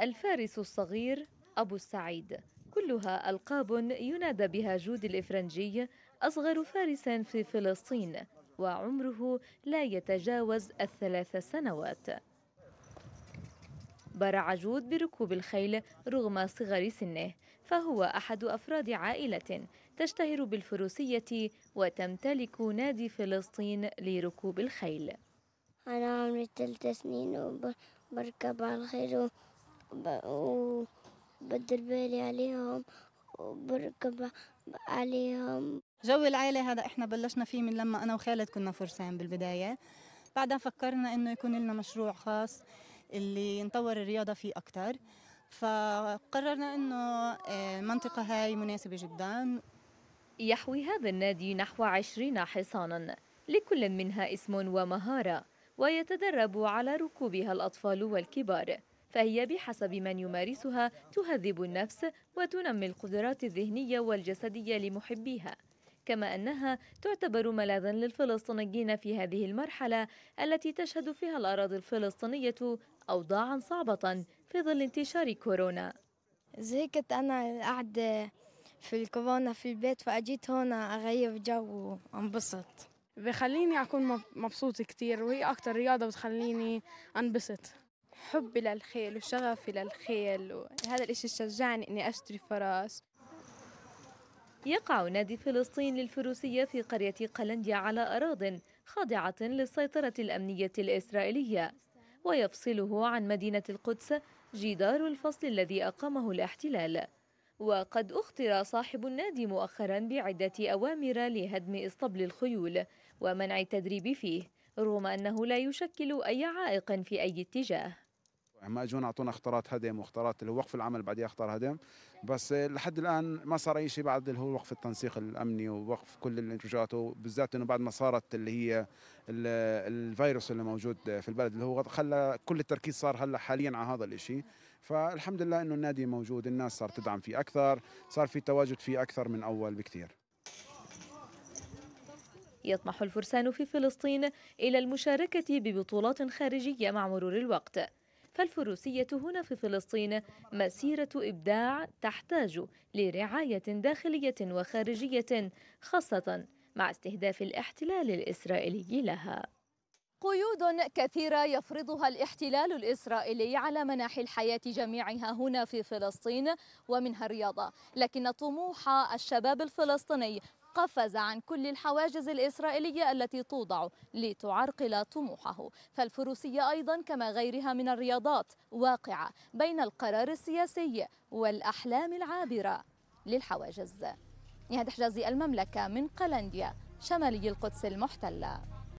الفارس الصغير أبو السعيد كلها ألقاب ينادى بها جود الإفرنجي أصغر فارس في فلسطين وعمره لا يتجاوز الثلاث سنوات برع جود بركوب الخيل رغم صغر سنه فهو أحد أفراد عائلة تشتهر بالفروسية وتمتلك نادي فلسطين لركوب الخيل أنا عمري ثلاث سنين وبركب على الخيل وبدير بالي عليهم وبركب عليهم جو العيلة هذا احنا بلشنا فيه من لما انا وخالد كنا فرسان بالبداية بعدها فكرنا انه يكون لنا مشروع خاص اللي نطور الرياضة فيه اكثر فقررنا انه المنطقة آه، هاي مناسبة جدا يحوي هذا النادي نحو عشرين حصانا لكل منها اسم ومهارة ويتدرب على ركوبها الأطفال والكبار فهي بحسب من يمارسها تهذب النفس وتنمي القدرات الذهنية والجسدية لمحبيها كما أنها تعتبر ملاذا للفلسطينيين في هذه المرحلة التي تشهد فيها الأراضي الفلسطينية أوضاعا صعبة في ظل انتشار كورونا زهقت أنا قاعدة في الكورونا في البيت فأجيت هنا أغير جو وأنبسط بخليني أكون مبسوط كتير وهي أكتر رياضة بتخليني أنبسط حبي للخيل وشغفي للخيل وهذا الإشي شجعني إني أشتري فراش يقع نادي فلسطين للفروسية في قرية قلنديا على أراضٍ خاضعة للسيطرة الأمنية الإسرائيلية ويفصله عن مدينة القدس جدار الفصل الذي أقامه الاحتلال وقد أخطر صاحب النادي مؤخرا بعدة أوامر لهدم إسطبل الخيول ومنع التدريب فيه رغم أنه لا يشكل أي عائق في أي اتجاه يعني ما اجونا اعطونا اختارات هدم واختارات اللي هو وقف العمل بعد اختار هدم بس لحد الان ما صار اي شيء بعد اللي هو وقف التنسيق الامني ووقف كل الانتجات وبالذات انه بعد ما صارت اللي هي الفيروس اللي موجود في البلد اللي هو خلى كل التركيز صار هلا حاليا على هذا الشيء فالحمد لله انه النادي موجود الناس صار تدعم فيه اكثر صار في تواجد فيه اكثر من اول بكثير يطمح الفرسان في فلسطين إلى المشاركة ببطولات خارجية مع مرور الوقت فالفروسية هنا في فلسطين مسيرة إبداع تحتاج لرعاية داخلية وخارجية خاصة مع استهداف الاحتلال الإسرائيلي لها قيود كثيرة يفرضها الاحتلال الإسرائيلي على مناحي الحياة جميعها هنا في فلسطين ومنها الرياضة لكن طموح الشباب الفلسطيني قفز عن كل الحواجز الإسرائيلية التي توضع لتعرقل طموحه فالفروسية أيضا كما غيرها من الرياضات واقعة بين القرار السياسي والأحلام العابرة للحواجز نهاد حجازي المملكة من قلنديا شمالي القدس المحتله